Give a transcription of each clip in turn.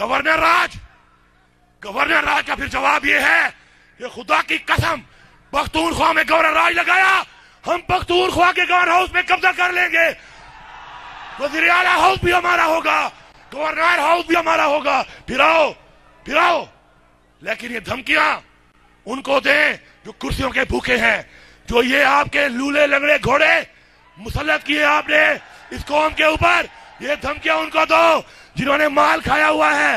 Governor राज governor राज का फिर जवाब यह है ये खुदा की कसम पख्तून खुआ में गवर्नर राज लगाया हम पख्तून खुआ के गवर्नर हाउस में कब्जा कर लेंगे वजीर आला हाउस भी हमारा होगा गवर्नर हाउस भी हमारा होगा फिर आओ फिर आओ लेकिन ये धमकियां उनको दें जो कुर्सियों के भूखे हैं जो ये आपके लूले लंगड़े घोड़े मुसलत किए आपने इस कौम के ऊपर ये धमकियां उनको दो जिन्होंने माल खाया हुआ है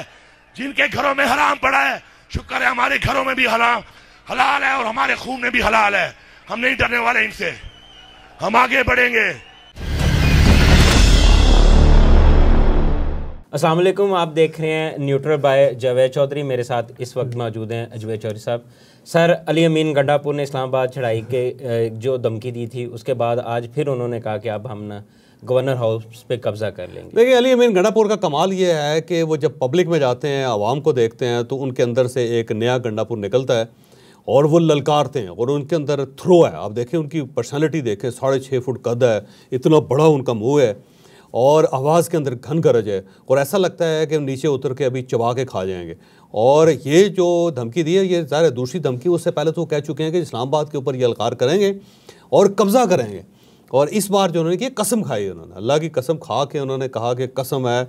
जिनके घरों में हराम पड़ा है शुक्र है हमारे घरों में भी हराम हलाल है और हमारे खून में भी हलाल है हम नहीं डरने वाले इनसे हम आगे बढ़ेंगे असलम आप देख रहे हैं न्यूट्रल बाय जवेद चौधरी मेरे साथ इस वक्त मौजूद हैं जावेद चौधरी साहब सर अली अमीन गंडापुर ने इस्लामाबाद चढ़ाई के जो धमकी दी थी उसके बाद आज फिर उन्होंने कहा कि अब हम ना गवर्नर हाउस पे कब्जा कर लेंगे देखिए अली अमीन गंडापुर का कमाल ये है कि वो जब पब्लिक में जाते हैं आवाम को देखते हैं तो उनके अंदर से एक नया गंडापुर निकलता है और वो ललकारते हैं और उनके अंदर थ्रो है आप देखें उनकी पर्सनैलिटी देखें साढ़े छः फुट कद है इतना बड़ा उनका मुँह है और आवाज़ के अंदर घन गरज है और ऐसा लगता है कि नीचे उतर के अभी चबा के खा जाएंगे और ये जो धमकी दी है ये ज़ाहिर दूसरी धमकी उससे पहले तो कह चुके हैं कि इस्लामाबाद के ऊपर ये अलकार करेंगे और कब्ज़ा करेंगे और इस बार जो उन्होंने की कसम खाई उन्होंने अल्लाह की कसम खा के उन्होंने कहा कि कसम है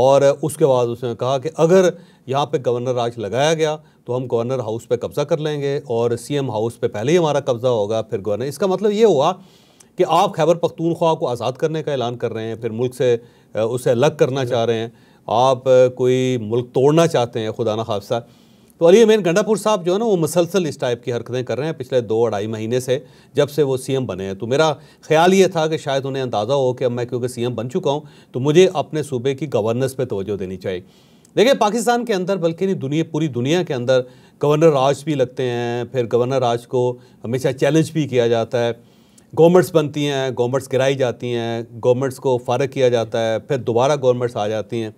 और उसके बाद उसने कहा कि अगर यहाँ पे गवर्नर राज लगाया गया तो हम गवर्नर हाउस पे कब्ज़ा कर लेंगे और सीएम हाउस पे पहले ही हमारा कब्ज़ा होगा फिर गवर्नर इसका मतलब ये हुआ कि आप खैबर पख्तूनख्वा को आज़ाद करने का ऐलान कर रहे हैं फिर मुल्क से उसे अलग करना चाह रहे हैं आप कोई मुल्क तोड़ना चाहते हैं खुदा ना खादसा तो अली अमीन गंडापुर साहब जो है ना वो मुसलसल इस टाइप की हरकतें कर रहे हैं पिछले दो अढ़ाई महीने से जब से वो सीएम बने हैं तो मेरा ख्याल ये था कि शायद उन्हें अंदाज़ा हो कि अब मैं क्योंकि सीएम बन चुका हूँ तो मुझे अपने सूबे की गवर्नेंस पर तोज्जो देनी चाहिए देखिए पाकिस्तान के अंदर बल्कि नहीं दुनिया पूरी दुनिया के अंदर गवर्नर राज भी लगते हैं फिर गवर्नर राज को हमेशा चैलेंज भी किया जाता है गवर्नमेंट्स बनती हैं गवर्नमेंट्स गिराई जाती हैं गवर्नमेंट्स को फारग किया जाता है फिर दोबारा गवर्नमेंट्स आ जाती हैं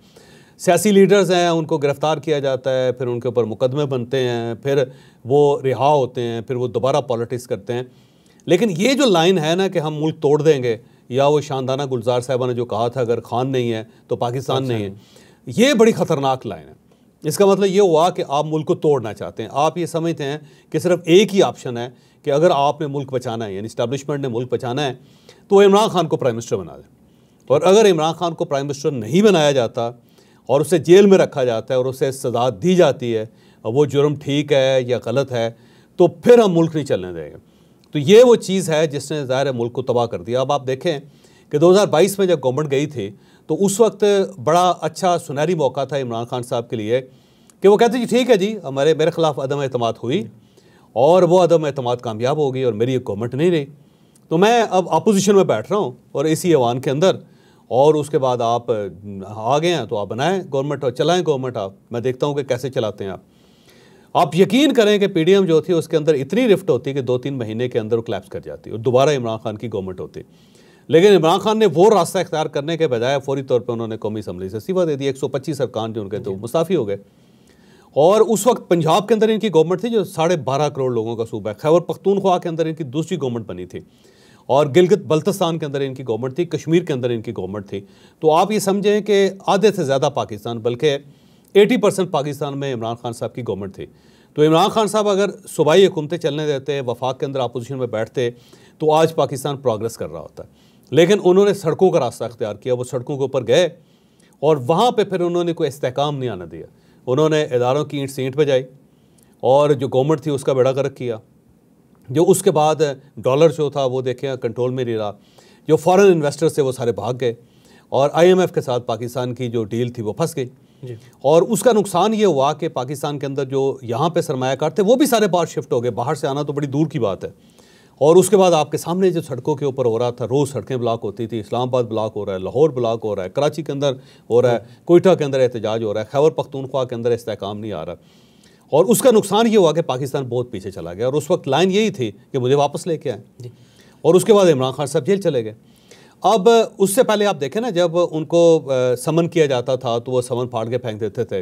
सियासी लीडर्स हैं उनको गिरफ़्तार किया जाता है फिर उनके ऊपर मुकदमे बनते हैं फिर वो रिहा होते हैं फिर वो दोबारा पॉलिटिक्स करते हैं लेकिन ये जो लाइन है ना कि हम मुल्क तोड़ देंगे या वो शानदाना गुलजार साहबा ने जो कहा था अगर खान नहीं है तो पाकिस्तान अच्छा। नहीं है ये बड़ी ख़तरनाक लाइन है इसका मतलब ये हुआ कि आप मुल्क को तोड़ना चाहते हैं आप ये समझते हैं कि सिर्फ एक ही ऑप्शन है कि अगर आपने मुल्क बचाना है यानी इस्टबलिशमेंट ने मुल्क बचाना है तो इमरान खान को प्राइम मिनिस्टर बना दें और अगर इमरान खान को प्राइम मिनिस्टर नहीं बनाया जाता और उसे जेल में रखा जाता है और उसे सजा दी जाती है वो जुर्म ठीक है या गलत है तो फिर हम मुल्क नहीं चलने देंगे तो ये वो चीज़ है जिसने ज़ाहिर मुल्क को तबाह कर दिया अब आप देखें कि 2022 में जब गवर्नमेंट गई थी तो उस वक्त बड़ा अच्छा सुनहरी मौका था इमरान खान साहब के लिए कि वो कहते जी ठीक है जी हमारे मेरे ख़िलाफ़ अदम अहतम हुई और वो अदम अहतम कामयाब हो गई और मेरी एक गवर्नमेंट नहीं रही तो मैं अब अपोजिशन में बैठ रहा हूँ और इसी ऐवान के अंदर और उसके बाद आप आ गए हैं तो आप बनाएं गवर्नमेंट और चलाएं गवर्नमेंट आप मैं देखता हूँ कि कैसे चलाते हैं आप आप यकीन करें कि पीडीएम जो थी उसके अंदर इतनी रिफ्ट होती कि दो तीन महीने के अंदर वो क्लैप्स कर जाती और दोबारा इमरान खान की गवर्नमेंट होती लेकिन इमरान खान ने वो रास्ता इख्तियार करने के बजाय फौरी तौर पर उन्होंने कौमी असम्बली से सिवा दे दी एक सौ पच्चीस जो उनके थे तो वो मुस्ताफ़ी हो गए और उस वक्त पंजाब के अंदर इनकी गवर्नमेंट थी जो साढ़े बारह करोड़ लोगों का सूबा है खैर पख्तूनख्वा के अंदर इनकी दूसरी गवर्नमेंट बनी थी और गिलगित बल्तिस्तान के अंदर इनकी गवर्नमेंट थी कश्मीर के अंदर इनकी गवर्नमेंट थी तो आप ये समझें कि आधे से ज़्यादा पाकिस्तान बल्कि 80 परसेंट पाकिस्तान में इमरान खान साहब की गवर्नमेंट थी तो इमरान खान साहब अगर सूबाई हुकूमतें चलने देते वफाक के अंदर अपोजिशन में बैठते तो आज पाकिस्तान प्रोग्रेस कर रहा होता लेकिन उन्होंने सड़कों का रास्ता अख्तियार किया वो सड़कों के ऊपर गए और वहाँ पर फिर उन्होंने कोई इसकाम नहीं आने दिया उन्होंने इदारों की ईंट से ईंट बजाई और जो गवर्नमेंट थी उसका बेड़ा गर्क किया जो उसके बाद डॉलर जो था वो देखें कंट्रोल में नहीं रहा जो फॉरेन इन्वेस्टर्स थे वो सारे भाग गए और आईएमएफ के साथ पाकिस्तान की जो डील थी वो फंस गई और उसका नुकसान ये हुआ कि पाकिस्तान के अंदर जो यहाँ पे सरमाकार थे वो भी सारे बाहर शिफ्ट हो गए बाहर से आना तो बड़ी दूर की बात है और उसके बाद आपके सामने जो सड़कों के ऊपर हो रहा था रोज़ सड़कें ब्लॉक होती थी इस्लामाबाद ब्लॉक हो रहा है लाहौर ब्लॉक हो रहा है कराची के अंदर हो रहा है कोयटा के अंदर एहतजाज हो रहा है खैबर पख्तूनख्वा के अंदर इस्तेकाम नहीं आ रहा और उसका नुकसान ये हुआ कि पाकिस्तान बहुत पीछे चला गया और उस वक्त लाइन यही थी कि मुझे वापस लेके आए और उसके बाद इमरान खान साहब जेल चले गए अब उससे पहले आप देखें ना जब उनको समन किया जाता था तो वो समन फाड़ के फेंक देते थे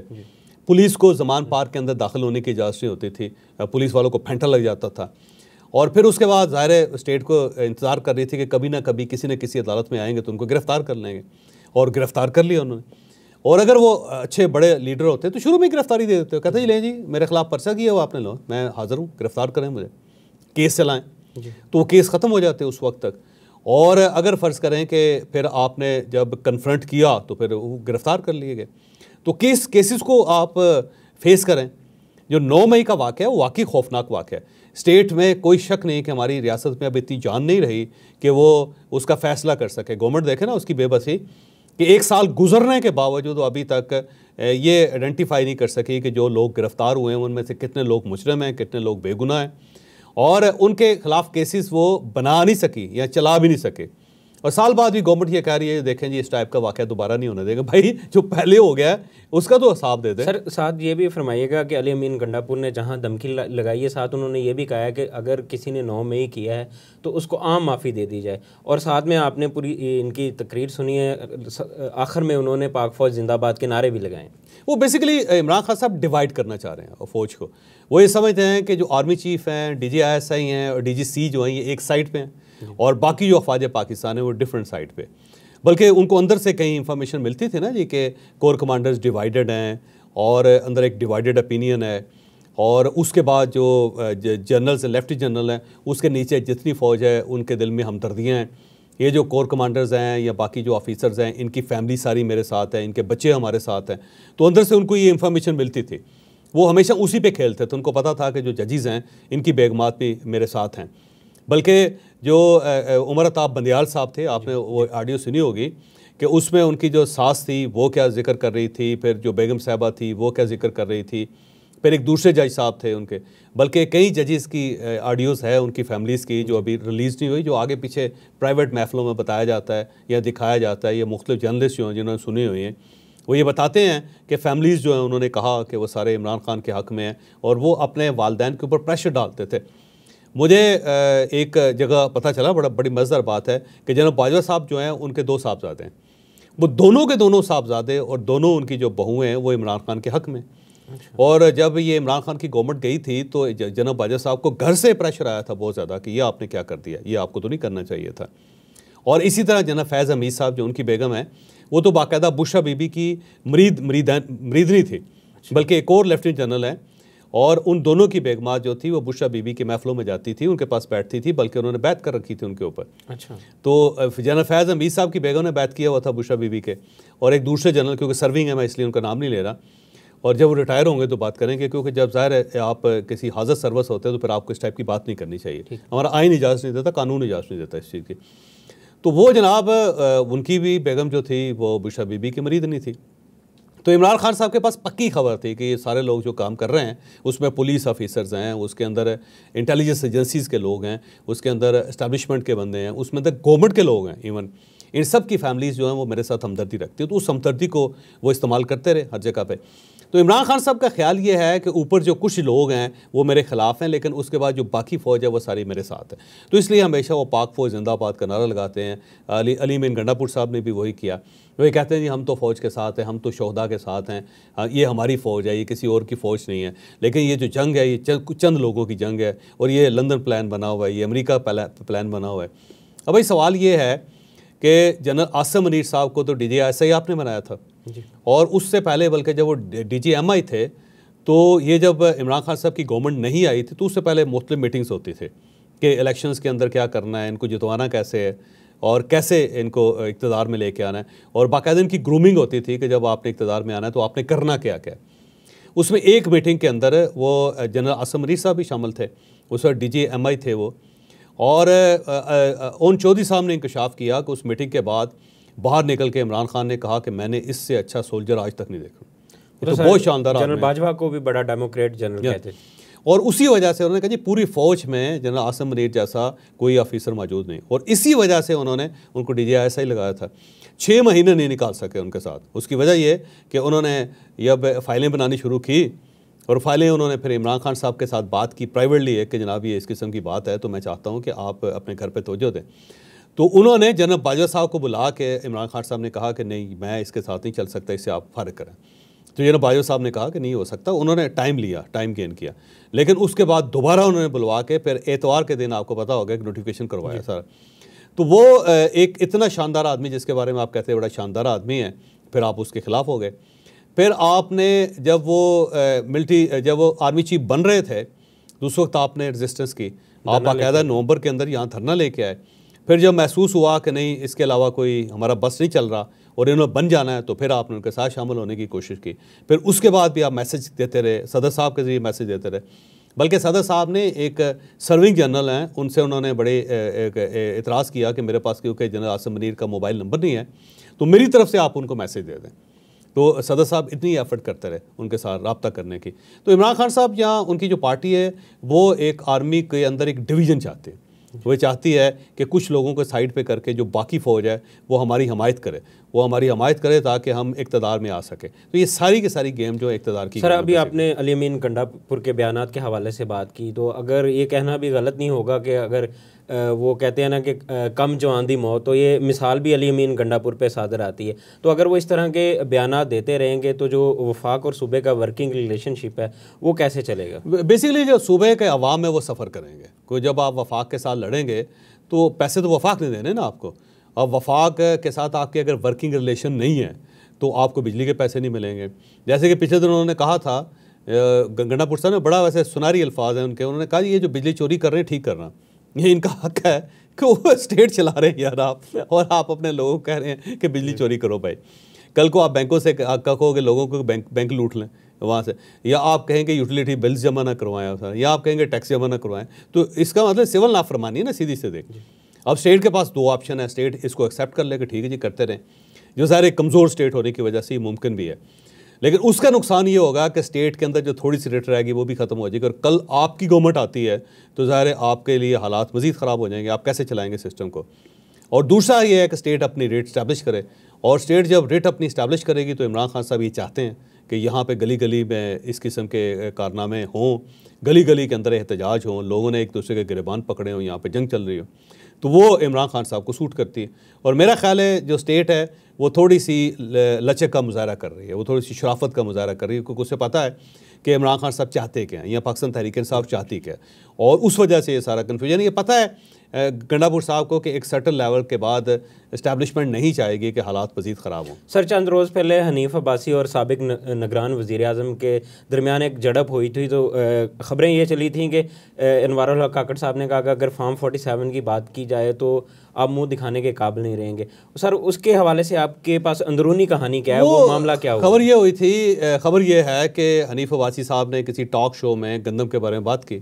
पुलिस को जमान पार्क के अंदर दाखिल होने की इजाज़त नहीं होती थी पुलिस वालों को फेंटा लग जाता था और फिर उसके बाद ज़ाहिर स्टेट को इंतज़ार कर रही थी कि कभी ना कभी किसी न किसी अदालत में आएंगे तो उनको गिरफ़्तार कर लेंगे और गिरफ़्तार कर लिया उन्होंने और अगर वो अच्छे बड़े लीडर होते तो शुरू में ही गिरफ्तारी दे देते हो कहते जी लें जी मेरे खिलाफ पर्चा किया वो आपने लो मैं हाज़िर हूँ गिरफ्तार करें मुझे केस चलाएँ तो वो केस ख़त्म हो जाते उस वक्त तक और अगर फ़र्ज़ करें कि फिर आपने जब कन्फ्रंट किया तो फिर वो गिरफ़्तार कर लिए गए तो केस केसेस को आप फेस करें जो नौ मई का वाक़ है वो वाकई खौफनाक वाक़ है स्टेट में कोई शक नहीं कि हमारी रियासत में अब इतनी जान नहीं रही कि वो उसका फ़ैसला कर सके गवर्नमेंट देखे ना उसकी बेबसी कि एक साल गुजरने के बावजूद अभी तक ये आइडेंटिफाई नहीं कर सकी कि जो लोग गिरफ्तार हुए हैं उनमें से कितने लोग मुजरम हैं कितने लोग बेगुनाह हैं और उनके खिलाफ केसेस वो बना नहीं सकी या चला भी नहीं सके और साल बाद भी गवर्नमेंट ये कह रही है देखें जी इस टाइप का वाक़ दोबारा नहीं होने देगा भाई जो पहले हो गया है उसका तो हिसाब दे दे सर साथ ये भी फरमाइएगा कि अली अमीन गंडापुर ने जहाँ धमकी लगाई है साथ उन्होंने ये भी कहा है कि अगर किसी ने नौ मई किया है तो उसको आम माफ़ी दे दी जाए और साथ में आपने पूरी इनकी तकरीर सुनी है आखिर में उन्होंने पाक फौज जिंदाबाद के नारे भी लगाए वो बेसिकली इमरान खान साहब डिवाइड करना चाह रहे हैं फौज को वो ये समझते हैं कि जो आर्मी चीफ हैं D G I S I हैं और डी जी सी जो हैं ये एक साइड पर हैं और बाकी जो अफवाज पाकिस्तान है वो डिफरेंट साइड पर बल्कि उनको अंदर से कहीं इंफॉर्मेशन मिलती थी ना जी कि कोर कमांडर्स डिवाइडेड हैं और अंदर एक डिवाइडेड ओपिनियन है और उसके बाद जो जनरल्स लेफ्ट जनरल हैं उसके नीचे जितनी फ़ौज है उनके दिल में हमदर्दियाँ हैं ये जो कोर कमांडर्स हैं या बाकी जो ऑफिसर्स हैं इनकी फैमिली सारी मेरे साथ है इनके बच्चे हमारे साथ हैं तो अंदर से उनको ये इंफॉर्मेशन मिलती थी वो हमेशा उसी पे खेलते थे उनको पता था कि जो जजेस हैं इनकी बेगमात भी मेरे साथ हैं बल्कि जो उमर अताब बंदियाल साहब थे आपने वो ऑडियो सुनी होगी कि उसमें उनकी जो सास थी वो क्या जिक्र कर रही थी फिर जो बेगम साहबा थी वो क्या जिक्र कर रही थी फिर एक दूसरे जज साहब थे उनके बल्कि कई जजेस की ऑडियोज़ है उनकी फैमिलीज़ की जो अभी रिलीज़ नहीं हुई जो आगे पीछे प्राइवेट महफ़लों में बताया जाता है या दिखाया जाता है या मुख्तु जर्नलिस्ट जो हैं जिन्होंने सुनी हुई हैं वो ये बताते हैं कि फैमिलीज़ जो हैं उन्होंने कहा कि वो सारे इमरान खान के हक़ में हैं और वो अपने वालदे के ऊपर प्रेशर डालते थे मुझे एक जगह पता चला बड़ा बड़ी मज़ेदार बात है कि जनरल बाजवा साहब जो हैं उनके दो साहबजादे हैं वो दोनों के दोनों साहबजादे और दोनों उनकी जो बहुएँ हैं वो इमरान खान के हक़ में अच्छा। और जब ये इमरान खान की गवर्नमेंट गई थी तो जनब बाजवा साहब को घर से प्रेशर आया था बहुत ज़्यादा कि ये आपने क्या कर दिया ये आपको तो नहीं करना चाहिए था और इसी तरह जना फैज़ हमीद साहब जो उनकी बेगम है वो तो बाकायदा बुशा बीबी की मरीद मरीदन मरीदनी थी अच्छा। बल्कि एक और लेफ्टिनेंट जनरल हैं और उन दोनों की बेगमा जो थी वो बुशा बीबी के महफलों में जाती थी उनके पास बैठती थी बल्कि उन्होंने बैत कर रखी थी उनके ऊपर अच्छा तो जनरल फैज़ अमीर साहब की बेगम ने बैत किया हुआ था बुशा बीबी के और एक दूसरे जनरल क्योंकि सर्विंग है मैं इसलिए उनका नाम नहीं ले रहा और जब वो रिटायर होंगे तो बात करेंगे क्योंकि जब जाहिर है आप किसी हाजत सर्वस होते हैं तो फिर आपको इस टाइप की बात नहीं करनी चाहिए हमारा आइन इजाज़त नहीं देता कानून इजाज़त नहीं देता इस चीज़ की तो वो जनाब उनकी भी बेगम जो थी वो बुशा बीबी की मरीद नहीं थी तो इमरान खान साहब के पास पक्की खबर थी कि ये सारे लोग जो काम कर रहे हैं उसमें पुलिस ऑफिसर्स हैं उसके अंदर इंटेलिजेंस एजेंसीज़ के लोग हैं उसके अंदर इस्टेबलिशमेंट के बंदे हैं उसमें अंदर गवर्नमेंट के लोग हैं इवन इन सब की फैमिलीज़ जो हैं वो मेरे साथ हमदर्दी रखती है तो उस हमदर्दी को वो इस्तेमाल करते रहे हर जगह पर तो इमरान खान साहब का ख्याल ये है कि ऊपर जो कुछ लोग हैं वो मेरे ख़िलाफ़ हैं लेकिन उसके बाद जो बाकी फ़ौज है वो सारी मेरे साथ है तो इसलिए हमेशा वो पाक फ़ौज जिंदाबाद का नारा लगाते हैं अली अली मीन गंडापुर साहब ने भी वही किया ये कहते हैं जी हम तो फ़ौज के साथ हैं हम तो शहदा के साथ हैं हाँ, ये हमारी फ़ौज है ये किसी और की फ़ौज नहीं है लेकिन ये जो जंग है ये चंद लोगों की जंग है और ये लंदन प्लान बना हुआ है ये अमरीका प्लान बना हुआ है अब भाई सवाल ये है कि जनरल आसम मनीर साहब को तो डी जे आपने बनाया था और उससे पहले बल्कि जब वो डी थे तो ये जब इमरान खान साहब की गवर्नमेंट नहीं आई थी तो उससे पहले मुख्तु मीटिंग्स होती थी कि इलेक्शंस के अंदर क्या करना है इनको जितवाना कैसे है और कैसे इनको इकतदार में लेके आना है और बाकायदा इनकी ग्रूमिंग होती थी कि जब आपने इकतदार में आना है तो आपने करना क्या क्या उसमें एक मीटिंग के अंदर वो जनरल आसम अली साहब भी शामिल थे उस वक्त डी जी एम आई थे वो और ओन चौधरी साहब ने इंकशाफ किया कि उस मीटिंग के बाद बाहर निकल के इमरान खान ने कहा कि मैंने इससे अच्छा सोल्जर आज तक नहीं देखा तो, तो बहुत शानदार जनरल बाजवा को भी बड़ा डेमोक्रेट जनरल कहते और उसी वजह से उन्होंने कहा जी पूरी फौज में जनरल आसम मनीर जैसा कोई ऑफिसर मौजूद नहीं और इसी वजह से उन्होंने उनको डी ऐसा लगाया था छः महीने नहीं निकाल सके उनके साथ उसकी वजह यह कि उन्होंने जब फाइलें बनानी शुरू की और फाइलें उन्होंने फिर इमरान खान साहब के साथ बात की प्राइवेटली एक कि जनाब ये इस किस्म की बात है तो मैं चाहता हूँ कि आप अपने घर पर तोजो दें तो उन्होंने जनरल बाजवा साहब को बुला के इमरान खान साहब ने कहा कि नहीं मैं इसके साथ नहीं चल सकता इससे आप फ़र्क करें तो जनरल बाजवा साहब ने कहा कि नहीं हो सकता उन्होंने टाइम लिया टाइम गेन किया लेकिन उसके बाद दोबारा उन्होंने बुलवा के फिर एतवार के दिन आपको पता होगा एक नोटिफिकेशन करवाया सर तो वो एक इतना शानदार आदमी जिसके बारे में आप कहते हैं बड़ा शानदार आदमी है फिर आप उसके खिलाफ हो गए फिर आपने जब वो मिल्ट्री जब वो आर्मी चीफ बन रहे थे उस वक्त आपने रजिस्टेंस की आप बाकायदा नवंबर के अंदर यहाँ धरना लेके आए फिर जब महसूस हुआ कि नहीं इसके अलावा कोई हमारा बस नहीं चल रहा और इन्होंने बन जाना है तो फिर आपने उनके साथ शामिल होने की कोशिश की फिर उसके बाद भी आप मैसेज देते रहे सदर साहब के जरिए मैसेज देते रहे बल्कि सदर साहब ने एक सर्विंग जनरल हैं उनसे उन्होंने बड़े इतराज़ किया कि मेरे पास क्योंकि जनरल आसम मनीर का मोबाइल नंबर नहीं है तो मेरी तरफ से आप उनको मैसेज दे दें तो सदर साहब इतनी एफर्ट करते रहे उनके साथ रबता करने की तो इमरान खान साहब यहाँ उनकी जो पार्टी है वो एक आर्मी के अंदर एक डिवीज़न चाहते हैं वह चाहती है कि कुछ लोगों को साइड पे करके जो बाकी फ़ौज है वो हमारी हमायत करे वो हमारी हमायत करे ताकि हम इकतदार में आ सकें तो ये सारी की सारी गेम जो इकतदार की सर अभी आपने अलीमीन कंडापुर के बयान के हवाले से बात की तो अगर ये कहना भी गलत नहीं होगा कि अगर वो कहते हैं ना कि कम जवान दी मौत तो ये मिसाल भी अली अमीन गंडापुर पे सादर आती है तो अगर वो इस तरह के बयान देते रहेंगे तो जो वफाक और सूबे का वर्किंग रिलेशनशिप है वो कैसे चलेगा बेसिकली जो सूबे के अवाम है वो सफ़र करेंगे कोई जब आप वफाक के साथ लड़ेंगे तो पैसे तो वफाक नहीं देने ना आपको अब वफाक के साथ आपकी अगर वर्किंग रिलेशन नहीं है तो आपको बिजली के पैसे नहीं मिलेंगे जैसे कि पिछले दिन उन्होंने कहा था गंगापुर साहब ने बड़ा वैसे सुनारी अल्फाज हैं उनके उन्होंने कहा ये जो बिजली चोरी कर रहे हैं ठीक करना ये इनका हक है कि वो स्टेट चला रहे हैं यार आप और आप अपने लोगों को कह रहे हैं कि बिजली चोरी करो भाई कल को आप बैंकों से कहोगे लोगों को बैंक बैंक लूट लें वहाँ से या आप कहेंगे यूटिलिटी बिल्स जमा ना करवाएं सर या आप कहेंगे टैक्स जमा ना करवाएं तो इसका मतलब सिविल नाफरमानी है ना सीधी सीधे अब स्टेट के पास दो ऑप्शन है स्टेट इसको एक्सेप्ट कर लेगा ठीक है जी करते रहें जो सारे कमज़ोर स्टेट होने की वजह से ही मुमकिन भी है लेकिन उसका नुकसान ये होगा कि स्टेट के अंदर जो थोड़ी सी रेट रहेगी वो भी ख़त्म हो जाएगी और कल आपकी गवर्नमेंट आती है तो ज़ाहिर है आपके लिए हालात मज़ीद ख़राब हो जाएंगे आप कैसे चलाएँगे सिस्टम को और दूसरा ये है कि स्टेट अपनी रेट इस्टेब्लिश करे और स्टेट जब रेट अपनी इस्टेब्लिश करेगी तो इमरान खान साहब ये चाहते हैं कि यहाँ पर गली गली में इस किस्म के कारनामे हों गली गली के अंदर एहतजाज हों लोगों ने एक दूसरे के गिरबान पकड़े हों यहाँ पर जंग चल रही हो तो वो इमरान खान साहब को सूट करती है और मेरा ख्याल है जो स्टेट है वो थोड़ी सी लचक का मुजाहरा कर रही है वो थोड़ी सी शराफत का मुजाहरा कर रही है क्योंकि उसे पता है कि इमरान खान साहब चाहते क्या हैं या पाकिस्तान तहरीक साहब चाहती क्या और उस वजह से ये सारा कन्फ्यूजन ये पता है गंडापुर साहब को कि एक सर्टन लेवल के बाद इस्टेबलिशमेंट नहीं चाहेगी कि हालात मजीद ख़राब हों सर चंद रोज़ पहले हनीफ अब्बासी और सबक नगरान वज़ी अजम के दरमियान एक झड़प हुई थी तो ख़बरें ये चली थी कि अनवर काकड़ साहब ने कहा कि अगर फार्म फोटी सेवन की बात की जाए तो आप मुंह दिखाने के काबिल नहीं रहेंगे सर उसके हवाले से आपके पास अंदरूनी कहानी क्या है वो, वो मामला क्या हुआ खबर ये हुई थी खबर ये है कि हनीफ अब्बासी साहब ने किसी टॉक शो में गंदम के बारे में बात की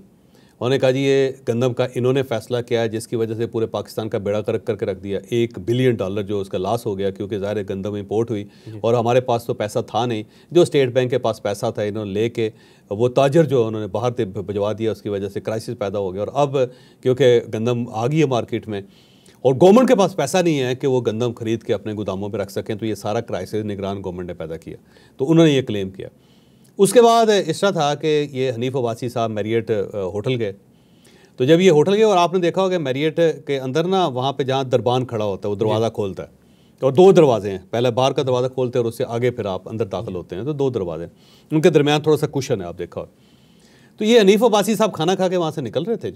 उन्होंने कहा जी ये गंदम का इन्होंने फैसला किया है जिसकी वजह से पूरे पाकिस्तान का बेड़ा करक करके रख दिया एक बिलियन डॉलर जो उसका लॉस हो गया क्योंकि ज़ाहिर गंदम इम्पोर्ट हुई और हमारे पास तो पैसा था नहीं जो स्टेट बैंक के पास पैसा था इन्होंने ले के वो ताजर जो उन्होंने बाहर से भिजवा दिया उसकी वजह से क्राइसिस पैदा हो गया और अब क्योंकि गंदम आ गई है मार्केट में और गवर्नमेंट के पास पैसा नहीं है कि वो गंदम खरीद के अपने गोदामों पर रख सकें तो ये सारा क्राइसिस निगरान गवर्नमेंट ने पैदा किया तो उन्होंने ये क्लेम किया उसके बाद इस तरह था कि ये हनीफ अबासी साहब मैरियट होटल गए तो जब ये होटल गए और आपने देखा होगा मैरियट के अंदर ना वहाँ पे जहाँ दरबान खड़ा होता है वो दरवाज़ा खोलता है और दो दरवाजे हैं पहले बाहर का दरवाज़ा खोलते हैं और उससे आगे फिर आप अंदर दाखिल होते हैं तो दो दरवाजे हैं उनके दरमियान थोड़ा सा कुशन है आप देखा तो ये हनीफ अबासी साहब खाना खा के वहाँ से निकल रहे थे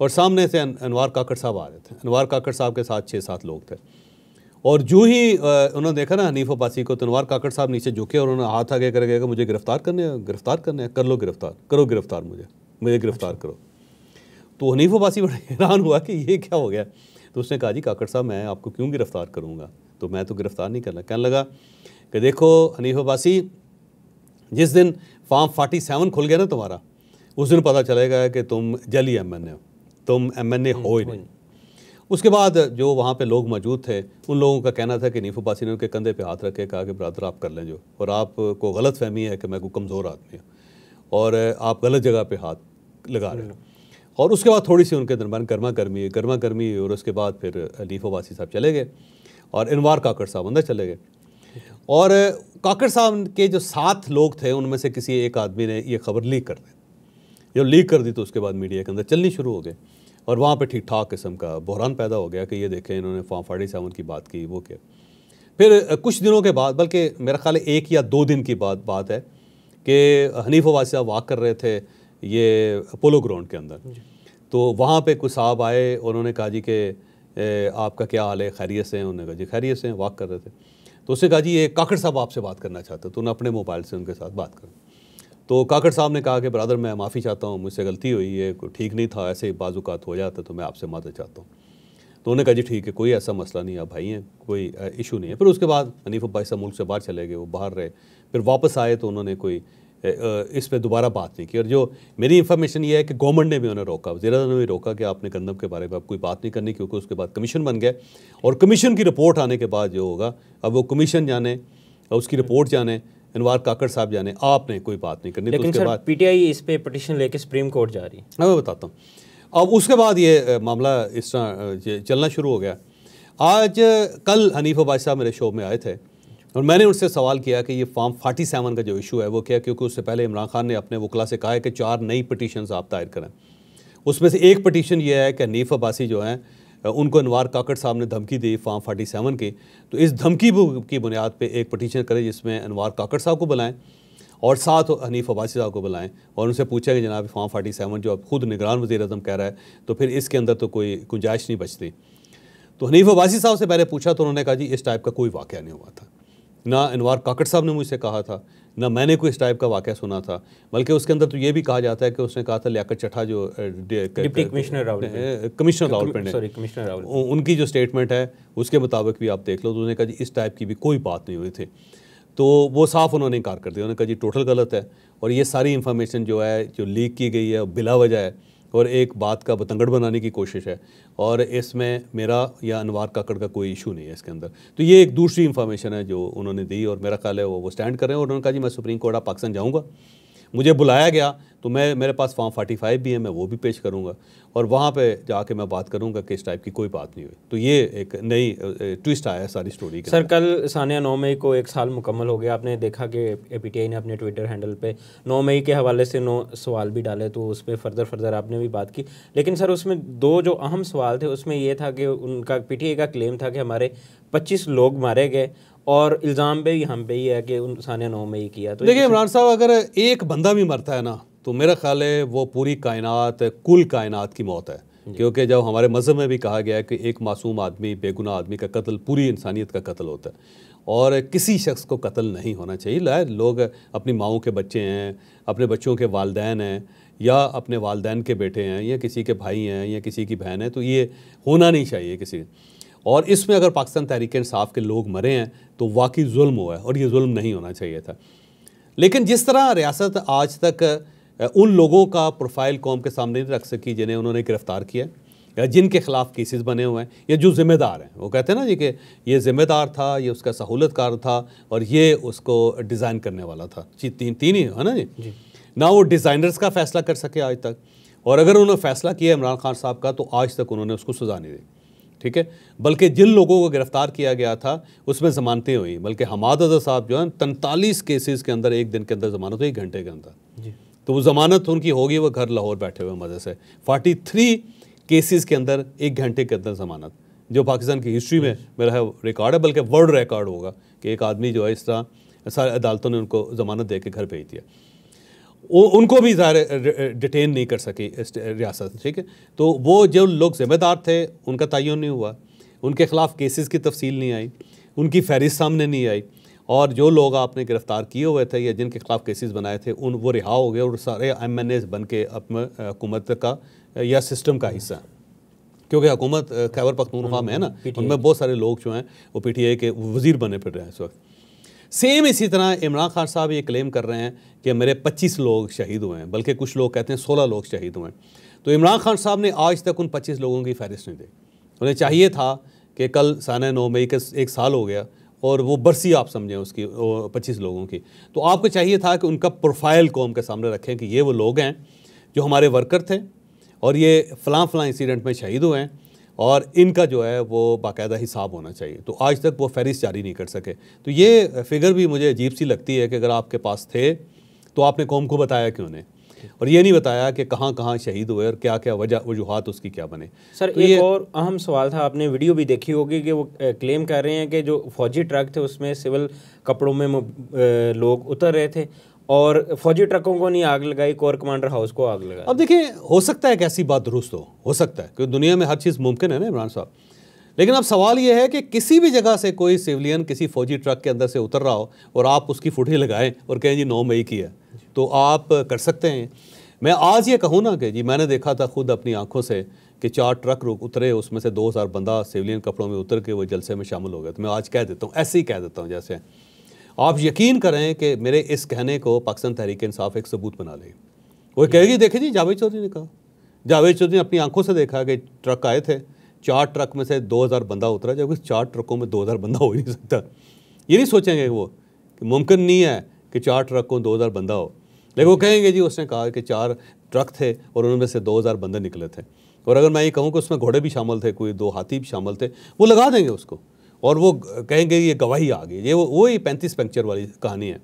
और सामने से अनवार काकड़ साहब आ रहे थे अनवार काकड़ साहब के साथ छः सात लोग थे और जो ही उन्होंने देखा ना हनीफ अब्बासी को तनवार काकड़ साहब नीचे झुके और उन्होंने हाथ आगे कर गया मुझे गिरफ्तार करने गिरफ्तार करने कर लो गिरफ्तार करो गिरफ्तार मुझे मुझे गिरफ्तार करो तो हनीफ अब्बासी बड़ा हैरान हुआ कि ये क्या हो गया तो उसने कहा जी काकड़ साहब मैं आपको क्यों गिरफ़्तार करूँगा तो मैं तो गिरफ़्तार नहीं करना कहने लगा कि देखो हनीफ अब्बासी जिस दिन फार्म फोर्टी सेवन खुल गया ना तुम्हारा उस दिन पता चलेगा कि तुम जली एम एन ए तुम एम एन ए हो ही हम्म, नहीं उसके बाद जो वहाँ पे लोग मौजूद थे उन लोगों का कहना था कि नीफू पासी ने उनके कंधे पे हाथ रखे कहा कि ब्रादर आप कर लें जो और आपको गलत फहमी है कि मैं को कमज़ोर आदमी हूँ और आप गलत जगह पे हाथ लगा रहे हैं और उसके बाद थोड़ी सी उनके दरमियान गर्मा गर्मी गर्मा गर्मी और उसके बाद फिर नीफू पासी साहब चले गए और इनवार काकड़ साहब अंदर चले गए और काकड़ साहब के जो सात लोग थे उनमें से किसी एक आदमी ने ये खबर लीक कर दी जब लीक कर दी तो उसके बाद मीडिया के अंदर चलनी शुरू हो गई और वहाँ पर ठीक ठाक किस्म का बहरान पैदा हो गया कि ये देखें इन्होंने फॉर्म फोर्टी सेवन की बात की वो क्या फिर कुछ दिनों के बाद बल्कि मेरा ख्याल एक या दो दिन की बात बात है कि हनीफ अवाज साहब वाक कर रहे थे ये अपोलो ग्राउंड के अंदर तो वहाँ पे कुछ साहब आए उन्होंने कहा जी कि आपका क्या हाल है खैरियत से उन्होंने कहा जी खैरियत से हैं वाक कर रहे थे तो उसने कहा जी ये काकड़ साहब आपसे बात करना चाहते तो उन्होंने अपने मोबाइल से उनके साथ बात करूँ तो काकड़ साहब ने कहा कि ब्रदर मैं माफ़ी चाहता हूँ मुझसे गलती हुई है ठीक नहीं था ऐसे ही बाजूकात हो जाता तो मैं आपसे माफ़ी चाहता हूँ तो उन्होंने कहा जी ठीक है कोई ऐसा मसला नहीं आप भाई हैं कोई इशू नहीं है फिर उसके बाद हनीफ अब्बाई साहब मुल्क से बाहर चले गए वो बाहर रहे फिर वापस आए तो उन्होंने कोई इस पर दोबारा बात नहीं की और जो मेरी इन्फॉर्मेशन ये है कि गवर्नमेंट ने भी उन्हें रोका वजीरा ने भी रोका कि आपने गंदम के बारे में आप कोई बात नहीं करनी क्योंकि उसके बाद कमीशन बन गया और कमीशन की रिपोर्ट आने के बाद जो होगा अब वो कमीशन जाने उसकी रिपोर्ट जाने अनवार काकड़ साहब जाने आपने कोई बात नहीं करनी तो लेकिन तो उसके बाद पीटीआई इस पे पटिशन लेके सुप्रीम कोर्ट जा रही है मैं बताता हूँ अब उसके बाद ये मामला इस तरह चलना शुरू हो गया आज कल हनीफ अबाज साहब मेरे शो में आए थे और मैंने उनसे सवाल किया कि ये फॉर्म फार्टी सेवन का जो इशू है वो क्या क्योंकि उससे पहले इमरान खान ने अपने वकला से कहा है कि चार नई पटिशन आप दायर करें उसमें से एक पटिशन ये है कि हनीफ अब्बासी जो हैं उनको अनवार काकड़ साहब ने धमकी दी फॉर्म फोर्टी सेवन के तो इस धमकी की बुनियाद पर एक पटिशन करें जिसमें अनवार काकड़ साहब को बुलाएँ और साथ हनीफ अब्बासी साहब को बुलाएं और उनसे पूछा कि जनाब फार्म फार्टी सेवन जो अब खुद निगरान वजी अजम कह रहा है तो फिर इसके अंदर तो कोई गुंजाइश नहीं बचती तो हनीफ अब्बासी साहब से मैंने पूछा तो उन्होंने कहा जी इस टाइप का कोई वाक़ नहीं हुआ था ना अनवार काकड़ साहब ने मुझसे कहा था ना मैंने कोई इस टाइप का वाक़ सुना था बल्कि उसके अंदर तो ये भी कहा जाता है कि उसने कहा था लियाकत चटा जो deputy commissioner Rahul commissioner Rawalpindi sorry commissioner Rahul उनकी जो स्टेटमेंट है उसके मुताबिक भी आप देख लो तो उन्होंने कहा जी इस टाइप की भी कोई बात नहीं हुई थी तो वो साफ उन्होंने इनकार कर दिया उन्होंने कहा जी टोटल गलत है और ये सारी इन्फॉर्मेशन जो है जो लीक की गई है बिला वजह है और एक बात का बतंगड़ बनाने की कोशिश है और इसमें मेरा या अनवार काकड़ का कोई इशू नहीं है इसके अंदर तो ये एक दूसरी इन्फॉर्मेशन है जो उन्होंने दी और मेरा ख्याल है वो वो स्टैंड कर रहे हैं और उन्होंने कहा जी मैं सुप्रीम कोर्ट ऑफ पाकिस्तान जाऊँगा मुझे बुलाया गया तो मैं मेरे पास फॉर्म फोर्टी फाइव भी है मैं वो भी पेश करूँगा और वहाँ पे जाके मैं बात करूँगा कि इस टाइप की कोई बात नहीं हुई तो ये एक नई ट्विस्ट आया सारी स्टोरी का सर कल सानिया नौ मई को एक साल मुकम्मल हो गया आपने देखा कि ए ने अपने ट्विटर हैंडल पर नौ मई के हवाले से नौ सवाल भी डाले तो उस पर फर्दर फर्दर आपने भी बात की लेकिन सर उसमें दो जो अहम सवाल थे उसमें यह था कि उनका आई का क्लेम था कि हमारे पच्चीस लोग मारे गए और इल्ज़ाम पे ही हम पे ही है कि उन सानिया नौ मई किया तो देखिए इमरान साहब अगर एक बंदा भी मरता है ना तो मेरा ख्याल है वो पूरी कायनात कुल कायनात की मौत है क्योंकि जब हमारे मज़हब में भी कहा गया है कि एक मासूम आदमी बेगुनाह आदमी का कत्ल पूरी इंसानियत का कत्ल होता है और किसी शख्स को कत्ल नहीं होना चाहिए लाए लोग अपनी माओं के बच्चे हैं अपने बच्चों के वालदेन हैं या अपने वालदेन के बेटे हैं या किसी के भाई हैं या किसी की बहन है तो ये होना नहीं चाहिए किसी और इसमें अगर पाकिस्तान तहरीक इंसाफ के लोग मरे हैं तो वाकई जुल्म हुआ है और ये जुल्म नहीं होना चाहिए था लेकिन जिस तरह रियासत आज तक उन लोगों का प्रोफाइल कौम के सामने नहीं रख सकी जिन्हें उन्होंने गिरफ्तार किया या जिनके खिलाफ केसेस बने हुए हैं या जो जिम्मेदार हैं वो कहते हैं ना जी कि ये जिम्मेदार था ये उसका सहूलतकार था और ये उसको डिज़ाइन करने वाला था जी तीन तीन ही है ना जी, जी। ना वो डिज़ाइनर्स का फैसला कर सके आज तक और अगर उन्होंने फैसला किया इमरान खान साहब का तो आज तक उन्होंने उसको सजा नहीं दी ठीक है बल्कि जिन लोगों को गिरफ्तार किया गया था उसमें जमानतें हुई बल्कि हमाद अज़र साहब जो है तैंतालीस केसेज़ के अंदर एक दिन के अंदर जमानत हुई घंटे के अंदर तो वो ज़मानत उनकी होगी वो घर लाहौर बैठे हुए मज़े से फोर्टी थ्री केसेस के अंदर एक घंटे के अंदर ज़मानत जो पाकिस्तान की हिस्ट्री में हम्म। मेरा है रिकॉर्ड है बल्कि वर्ल्ड रिकॉर्ड होगा कि एक आदमी जो है इस तरह सारी अदालतों ने उनको ज़मानत दे के घर भेज दिया वो उनको भी डिटेन नहीं कर सकी रियासत ठीक है तो वो जो लोग ज़िम्मेदार थे उनका तयन नहीं हुआ उनके खिलाफ केसेस की तफसील नहीं आई उनकी फहरिस्त सामने नहीं आई और जो लोग आपने गिरफ्तार किए हुए थे या जिनके खिलाफ केसेस बनाए थे उन वो रिहा हो गए और सारे एम एन एज बन के अपने हुकूमत का या सिस्टम का हिस्सा हैं क्योंकि हुकूमत खैबर पखतूनखा में है ना उनमें बहुत सारे लोग जो हैं वो पी टी आई के वजीर बने फिर रहे हैं इस वक्त सेम इसी तरह इमरान खान साहब ये क्लेम कर रहे हैं कि मेरे पच्चीस लोग शहीद हुए हैं बल्कि कुछ लोग कहते हैं सोलह लोग शहीद हुए हैं तो इमरान खान साहब ने आज तक उन पच्चीस लोगों की फहरिस्त नहीं दी उन्हें चाहिए था कि कल सान नौ मई के एक साल हो गया और वो बरसी आप समझें उसकी पच्चीस लोगों की तो आपको चाहिए था कि उनका प्रोफाइल कौम के सामने रखें कि ये वो लोग हैं जो हमारे वर्कर थे और ये फ़लाँ फ़लाँ इंसिडेंट में शहीद हुए हैं और इनका जो है वो बाकायदा हिसाब होना चाहिए तो आज तक वो फहरिस्त जारी नहीं कर सके तो ये फिगर भी मुझे अजीब सी लगती है कि अगर आपके पास थे तो आपने कौम को बताया क्यों नहीं और ये नहीं बताया कि कहाँ कहाँ शहीद हुए और क्या क्या वजह वजूहत उसकी क्या बने सर तो एक ये... और अहम सवाल था आपने वीडियो भी देखी होगी कि वो क्लेम कर रहे हैं कि जो फौजी ट्रक थे उसमें सिविल कपड़ों में लोग उतर रहे थे और फौजी ट्रकों को नहीं आग लगाई कोर कमांडर हाउस को आग लगाई अब देखिए हो सकता है कि ऐसी बात दुरुस्त हो हो सकता है क्योंकि दुनिया में हर चीज़ मुमकिन है ना इमरान साहब लेकिन अब सवाल यह है कि किसी भी जगह से कोई सिविलियन किसी फौजी ट्रक के अंदर से उतर रहा हो और आप उसकी फुटी लगाएं और कहें जी नौ मई की है तो आप कर सकते हैं मैं आज ये कहूँ ना कि जी मैंने देखा था खुद अपनी आंखों से कि चार ट्रक रुक उतरे उसमें से दो हज़ार बंदा सिविलियन कपड़ों में उतर के वो जलसे में शामिल हो गए तो मैं आज कह देता हूँ ऐसे ही कह देता हूँ जैसे आप यकीन करें कि मेरे इस कहने को पाकिस्तान तहरीक इंसाफ एक सबूत बना लें वो कहेगी देखे जी जावेद चौधरी ने कहा जावेद चौधरी ने अपनी आंखों से देखा कि ट्रक आए थे चार ट्रक में से 2000 बंदा उतरा जबकि चार ट्रकों में 2000 बंदा हो ही नहीं सकता ये नहीं सोचेंगे वो कि मुमकिन नहीं है कि चार ट्रकों दो हज़ार बंदा हो लेकिन वो कहेंगे जी उसने कहा कि चार ट्रक थे और उनमें से दो हज़ार बंदे निकले थे और अगर मैं ये कहूँ कि उसमें घोड़े भी शामिल थे कोई दो हाथी भी शामिल थे वो लगा देंगे उसको और वो कहेंगे ये गवाही आ गई ये वो वही पैंतीस पंक्चर वाली कहानी है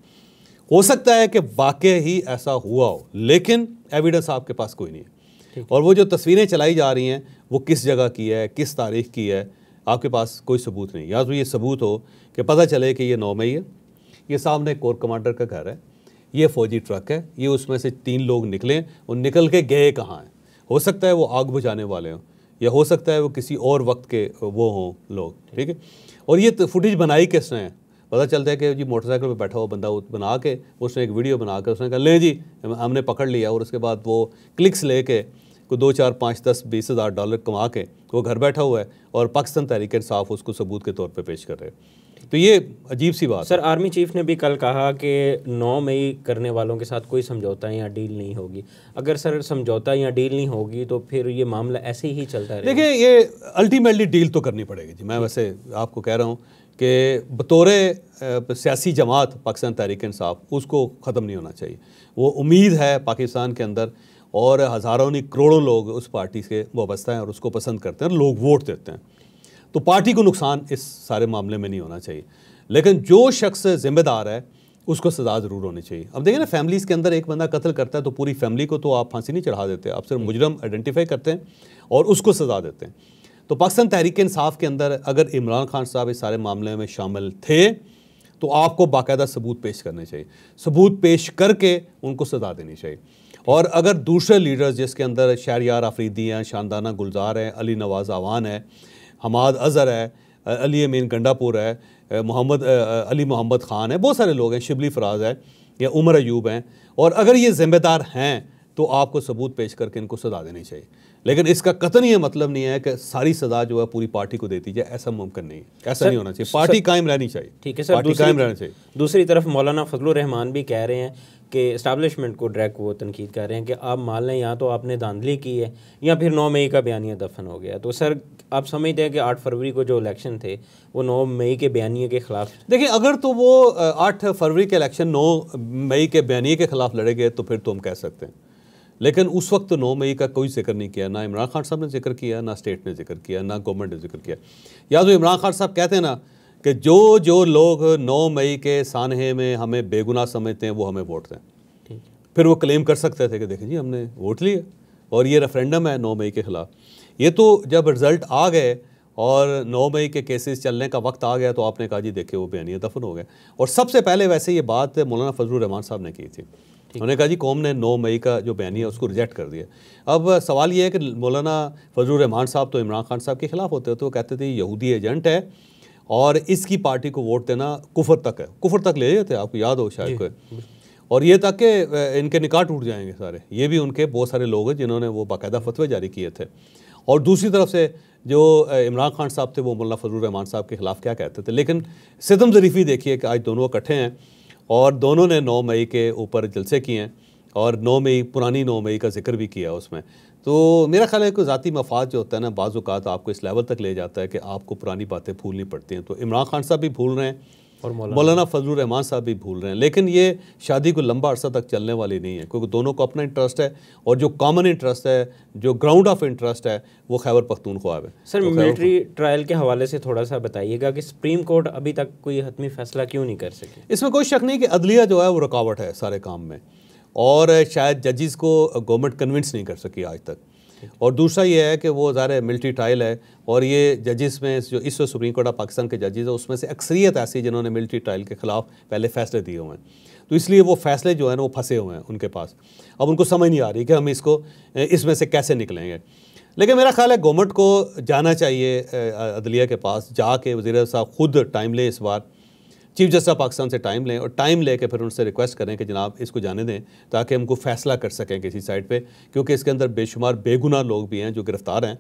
हो सकता है कि वाकई ही ऐसा हुआ हो लेकिन एविडेंस आपके पास कोई नहीं है और वो जो तस्वीरें चलाई जा रही हैं वो किस जगह की है किस तारीख की है आपके पास कोई सबूत नहीं या तो ये सबूत हो कि पता चले कि ये नौ मई है ये सामने कोर कमांडर का घर है ये फौजी ट्रक है ये उसमें से तीन लोग निकले और निकल के गए कहाँ हैं हो सकता है वो आग बुझाने वाले हों या हो सकता है वो किसी और वक्त के वो हों लोग ठीक है और ये फुटेज तो बनाई किसने है पता चलता है कि जी मोटरसाइकिल पे बैठा हुआ बंदा बना के उसने एक वीडियो बना के उसने कहा ले जी हमने पकड़ लिया और उसके बाद वो क्लिक्स लेके को दो चार पाँच दस बीस हज़ार डॉलर कमा के वो घर बैठा हुआ है और पाकिस्तान तहरीक इंसाफ उसको सबूत के तौर पर पेश कर रहे हैं तो ये अजीब सी बात सर आर्मी चीफ ने भी कल कहा कि नौ मई करने वालों के साथ कोई समझौता या डील नहीं होगी अगर सर समझौता या डील नहीं होगी तो फिर ये मामला ऐसे ही चलता है देखिए ये अल्टीमेटली डील तो करनी पड़ेगी जी मैं वैसे आपको कह रहा हूँ कि बतौर सियासी जमात पाकिस्तान तहरीक इंसाफ उसको ख़त्म नहीं होना चाहिए वो उम्मीद है पाकिस्तान के अंदर और हज़ारों नहीं करोड़ों लोग उस पार्टी से वाबस्ता हैं और उसको पसंद करते हैं और लोग वोट देते हैं तो पार्टी को नुकसान इस सारे मामले में नहीं होना चाहिए लेकिन जो शख्स जिम्मेदार है उसको सजा ज़रूर होनी चाहिए अब देखिए ना फैमिलीज़ के अंदर एक बंदा कत्ल करता है तो पूरी फैमिली को तो आप फांसी नहीं चढ़ा देते आप सिर्फ मुजरम आइडेंटिफाई करते हैं और उसको सजा देते हैं तो पाकिस्तान तहरीक इंसाफ के अंदर अगर इमरान खान साहब इस सारे मामले में शामिल थे तो आपको बाकायदा सबूत पेश करने चाहिए सबूत पेश करके उनको सजा देनी चाहिए और अगर दूसरे लीडर्स जिसके अंदर शहर यार आफरीदी हैं शानदाना गुलजार हैं अली नवाज़ आवान है हमाद अज़हर है अली अमीन गंडापुर है मोहम्मद अली मोहम्मद ख़ान है बहुत सारे लोग हैं शिबली फराज है या उमर अयूब हैं और अगर ये ज़िम्मेदार हैं तो आपको सबूत पेश करके इनको सजा देनी चाहिए लेकिन इसका कतन ये मतलब नहीं है कि सारी सजा जो है पूरी पार्टी को देती है ऐसा मुमकिन नहीं है ऐसा सर, नहीं होना चाहिए पार्टी कायम रहनी चाहिए ठीक है सर पार्टी कायम रहनी चाहिए दूसरी तरफ मौलाना फजल रहमान भी कह रहे हैं के इस्टबलिशमेंट को ड्रैक वो तनकीद कर रहे हैं कि आप मान लें या तो आपने धांधली की है या फिर नौ मई का बयानिया दफन हो गया तो सर आप समझते हैं कि आठ फरवरी को जो इलेक्शन थे वो नौ मई के बयानिए के खिलाफ देखिए अगर तो वो आठ फरवरी के इलेक्शन नौ मई के बयानिए के खिलाफ लड़े गए तो फिर तो हम कह सकते हैं लेकिन उस वक्त नौ मई का कोई जिक्र नहीं किया ना इमरान खान साहब ने जिक्र किया ना स्टेट ने जिक्र किया ना गवर्नमेंट ने जिक्र किया या तो इमरान खान साहब कहते हैं ना कि जो जो लोग 9 मई के सानहे में हमें बेगुनाह समझते हैं वो हमें वोट दें फिर वो क्लेम कर सकते थे कि देखें जी हमने वोट लिए और ये रेफरेंडम है 9 मई के ख़िलाफ़ ये तो जब रिज़ल्ट आ गए और 9 मई के केसेस चलने का वक्त आ गया तो आपने कहा जी देखे वो बयानिया दफन हो गए और सबसे पहले वैसे ये बात मौलाना फजल रहमान साहब ने की थी उन्होंने कहा जी कौम ने 9 मई का जो बयानी है उसको रिजेक्ट कर दिया अब सवाल ये है कि मौलाना फजल रहमान साहब तो इमरान खान साहब के खिलाफ होते होते तो वो कहते थे यहूदी एजेंट है और इसकी पार्टी को वोट देना कुफर तक है कुफर तक ले जाते आपको याद हो शायद को और ये तक कि इनके निकाह टूट जाएंगे सारे ये भी उनके बहुत सारे लोग हैं जिन्होंने वो बाकायदा फतवे जारी किए थे और दूसरी तरफ से जो इमरान खान साहब थे वो मुल्ला फजल रहमान साहब के ख़िलाफ़ क्या कहते थे लेकिन सितम ज़रीफ़ी देखिए कि आज दोनों इकट्ठे हैं और दोनों ने नौ मई के ऊपर जलसे किए हैं और नौ मई पुरानी नौ मई का जिक्र भी किया उसमें तो मेरा ख्याल है कि ज़ाती मफाद जो होता है ना बाज़ात आपको इस लेवल तक ले जाता है कि आपको पुरानी बातें भूलनी पड़ती हैं तो इमरान खान साहब भी भूल रहे हैं और मौलाना फजल रहमान साहब भी भूल रहे हैं लेकिन ये शादी को लंबा अरसा तक चलने वाली नहीं है क्योंकि दोनों को अपना इंटरेस्ट है और जो कॉमन इंटरेस्ट है जो ग्राउंड ऑफ इंटरेस्ट है वो खैबर पख्तून ख्वाब है सर तो मिलिट्री ट्रायल के हवाले से थोड़ा सा बताइएगा कि सुप्रीम कोर्ट अभी तक कोई हतमी फैसला क्यों नहीं कर सके इसमें कोई शक नहीं कि अदलिया जो है वो रुकावट है सारे काम में और शायद जजेस को गवर्नमेंट कन्विंस नहीं कर सकी आज तक और दूसरा ये है कि वो ज़्यादा मिलिट्री ट्रायल है और ये जजेस में जो इस वक्त सुप्रीम कोर्ट ऑफ पाकिस्तान के जजेस हैं उसमें से अक्सरियत ऐसी जिन्होंने मिलिट्री ट्रायल के ख़िलाफ़ पहले फैसले दिए हुए हैं तो इसलिए वो फैसले जो हैं वो फंसे हुए हैं उनके पास अब उनको समझ नहीं आ रही कि हम इसको इसमें से कैसे निकलेंगे लेकिन मेरा ख्याल है गवर्नमेंट को जाना चाहिए अदलिया के पास जाके वज़ी साहब ख़ुद टाइम लें इस बार चीफ जस्टिस ऑफ पाकिस्तान से टाइम लें और टाइम ले कर फिर उनसे रिक्वेस्ट करें कि जनाब इसको जाने दें ताकि हमको फैसला कर सकें किसी साइड पर क्योंकि इसके अंदर बेशुमार बेगुनाह लोग भी हैं जो गिरफ़्तार हैं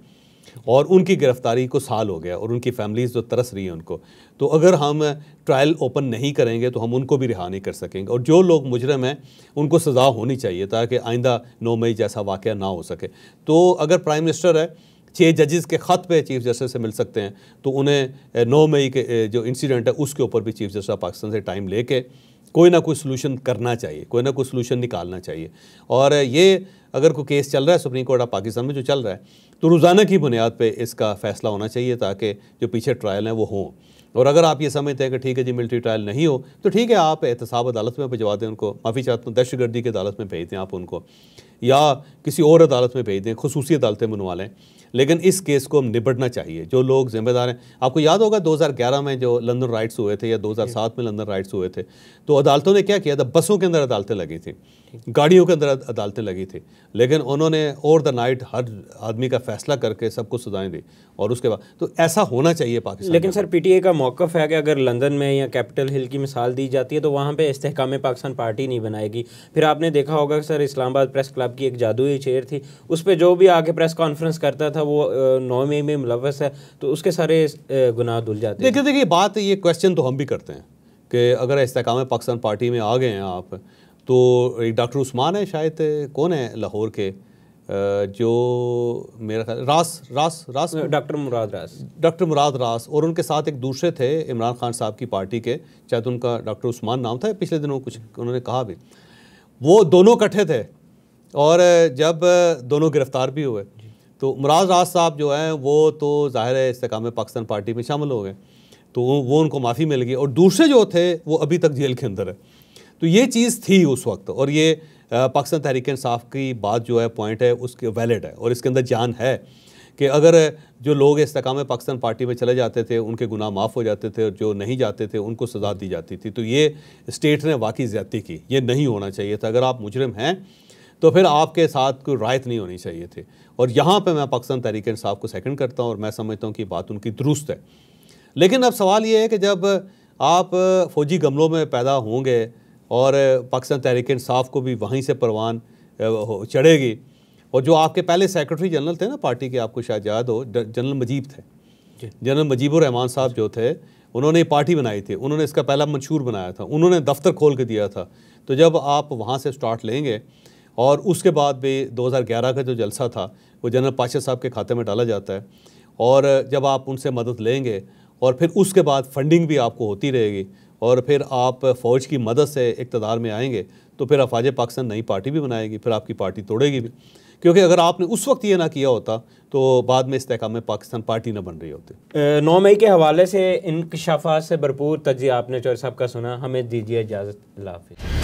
और उनकी गिरफ़्तारी को साल हो गया और उनकी फैमिलीज़ जो तरस रही हैं उनको तो अगर हम ट्रायल ओपन नहीं करेंगे तो हम उनको भी रिहा नहीं कर सकेंगे और जो लोग मुजरम हैं उनको सज़ा होनी चाहिए ताकि आइंदा नौ मई जैसा वाक़ ना हो सके तो अगर प्राइम मिनिस्टर है छः जजेस के ख़त पे चीफ जस्टिस से मिल सकते हैं तो उन्हें नौ मई के जो इंसिडेंट है उसके ऊपर भी चीफ जस्टिस ऑफ पाकिस्तान से टाइम लेके कोई ना कोई सोल्यूशन करना चाहिए कोई ना कोई सोल्यूशन निकालना चाहिए और ये अगर कोई केस चल रहा है सुप्रीम कोर्ट ऑफ पाकिस्तान में जो चल रहा है तो रोज़ाना की बुनियाद पर इसका फ़ैसला होना चाहिए ताकि जो पीछे ट्रायल हैं वो हों और अगर आप ये समझते हैं कि ठीक है जी मिलिट्री ट्रायल नहीं हो तो ठीक है आप एहतसाब अदालत में भिजवा दें उनको माफ़ी चाहता हूँ दहशतगर्दी की अदालत में भेज दें आप उनको या किसी और अदालत में भेज दें खसूस अदालतें बनवा लें लेकिन इस केस को हम निपटना चाहिए जो लोग जिम्मेदार हैं आपको याद होगा 2011 में जो लंदन राइट्स हुए थे या 2007 में लंदन राइट्स हुए थे तो अदालतों ने क्या किया था बसों के अंदर अदालतें लगी थी गाड़ियों के अंदर अदालतें लगी थी लेकिन उन्होंने ओवर द नाइट हर आदमी का फैसला करके सबको सजाएं दे और उसके बाद तो ऐसा होना चाहिए पाकिस्तान लेकिन सर पीटीए का मौकफ है कि अगर लंदन में या कैपिटल हिल की मिसाल दी जाती है तो वहाँ पर इस्तेकाम पाकिस्तान पार्टी नहीं बनाएगी फिर आपने देखा होगा सर इस्लामाबाद प्रेस क्लब की एक जादुई चेयर थी उस पर जो भी आके प्रेस कॉन्फ्रेंस करता था वो नौ मई में मुलवस है तो उसके सारे गुनाह धुल जाते हैं देखिए देखिए बात ये क्वेश्चन तो हम भी करते हैं कि अगर इस्तेकाम पाकिस्तान पार्टी में आ गए हैं आप तो एक डॉक्टर उस्मान है शायद कौन है लाहौर के जो मेरा ख्याल रास रास रास डॉक्टर मुराद रास डॉक्टर मुराद रास और उनके साथ एक दूसरे थे इमरान खान साहब की पार्टी के शायद उनका डॉक्टर उस्मान नाम था पिछले दिनों कुछ उन्होंने कहा भी वो दोनों इकट्ठे थे और जब दोनों गिरफ्तार भी हुए तो मुराद रास साहब जो हैं वो तो ज़ाहिर है इस्तेकाम पाकिस्तान पार्टी में शामिल हो गए तो वो उनको माफ़ी मिल गई और दूसरे जो थे वो अभी तक जेल के अंदर है तो ये चीज़ थी उस वक्त और ये पाकिस्तान तहरीक इंसाफ की बात जो है पॉइंट है उसके वैलिड है और इसके अंदर जान है कि अगर जो लोग इसकाम पाकिस्तान पार्टी में चले जाते थे उनके गुनाह माफ़ हो जाते थे और जो नहीं जाते थे उनको सज़ा दी जाती थी तो ये स्टेट ने वाकई ज़्यादती की ये नहीं होना चाहिए था अगर आप मुजरम हैं तो फिर आपके साथ कोई रायत नहीं होनी चाहिए थी और यहाँ पर मैं पाकिस्तान तहरीक इंसाफ को सेकेंड करता हूँ और मैं समझता हूँ कि बात उनकी दुरुस्त है लेकिन अब सवाल ये है कि जब आप फौजी गमलों में पैदा होंगे और पाकिस्तान तहरीक इंसाफ को भी वहीं से परवान चढ़ेगी और जो आपके पहले सेक्रेटरी जनरल थे ना पार्टी के आपको शायद याद हो जनरल मजीब थे जनरल मजीबुर रहमान साहब जो थे उन्होंने पार्टी बनाई थी उन्होंने इसका पहला मंशूर बनाया था उन्होंने दफ्तर खोल के दिया था तो जब आप वहाँ से स्टार्ट लेंगे और उसके बाद भी 2011 का जो जलसा था वो जनरल पाशा साहब के खाते में डाला जाता है और जब आप उनसे मदद लेंगे और फिर उसके बाद फंडिंग भी आपको होती रहेगी और फिर आप फ़ौज की मदद से इकतदार में आएंगे तो फिर अफवाज पाकिस्तान नई पार्टी भी बनाएगी फिर आपकी पार्टी तोड़ेगी भी क्योंकि अगर आपने उस वक्त ये ना किया होता तो बाद में इस्तेकाम पाकिस्तान पार्टी ना बन रही होती नौ मई के हवाले से इनकशाफात से भरपूर तजिया आपने चौर साहब का सुना हमें दीजिए इजाज़त अल्लाह हाफिज़